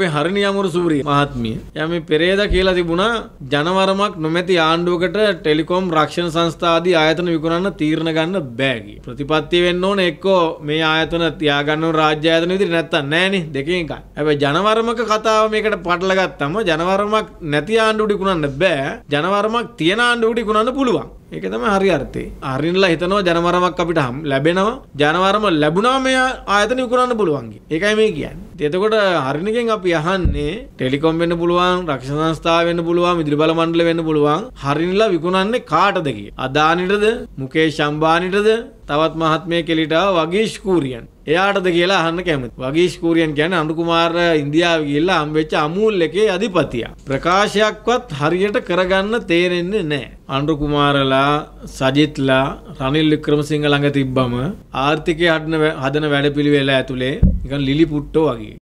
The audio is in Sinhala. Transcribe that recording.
අපේ හරිනියමුරු සූරිය මහත්මිය යම පෙරේද කියලා තිබුණා ජනවරමක් නොමැති ආණ්ඩුවකට ටෙලිකොම් රක්ෂණ සංස්ථාදී ආයතන විකුණන්න තීරණ ගන්න බෑ කිය. ප්‍රතිපත්තිය වෙන්න ඕන එක්කෝ මේ ආයතන තියාගන්න රාජ්‍ය ආයතන විදිහට නැත්තම් නෑනේ දෙකෙන් එකයි. හැබැයි ජනවරමක කතාව මේකට පටලගත්තම ජනවරමක් නැති ආණ්ඩුවට විකුණන්න බෑ. ජනවරමක් තියෙන ආණ්ඩුවට විකුණන්න පුළුවන්. ඒක තමයි හරි අර්ථේ. අරින්ලා හිතනවා ජනවරමක් අපිට හම් ලැබෙනවා. ජනවරම ලැබුණා මේ ආයතන විකුණන්න පුළුවන් කි. ඒකයි මේ කියන්නේ. එතකොට හරිනකින් අපි අහන්නේ ටෙලිකොම් වෙන්න පුළුවන්, රක්ෂණ සංස්ථා වෙන්න පුළුවන්, විදුලි බල මණ්ඩල වෙන්න පුළුවන්. හරින්ලා විකුණන්නේ කාටද කිය? අදානිටද? මුකේෂ් අම්බානිටද? තවත් මහත්මය කෙලිටාව වගේෂ් කූරියන්. එයාටද කියලා අහන්න කැමති. වගේෂ් කූරියන් කියන්නේ අනුර කුමාර ඉන්දියාවේ ගිහිල්ලා හම්බෙච්ච අමූල් එකේ අධිපතියා. ප්‍රකාශයක්වත් හරියට කරගන්න තේරෙන්නේ නැහැ. අනුර කුමාරලා, සජිත්ලා, රනිල් වික්‍රමසිංහ ළඟ තිබ්බම ආර්ථිකය හදන වැඩපිළිවෙල ඇතුලේ නිකන් ලිලි පුට්ටෝ වගේ.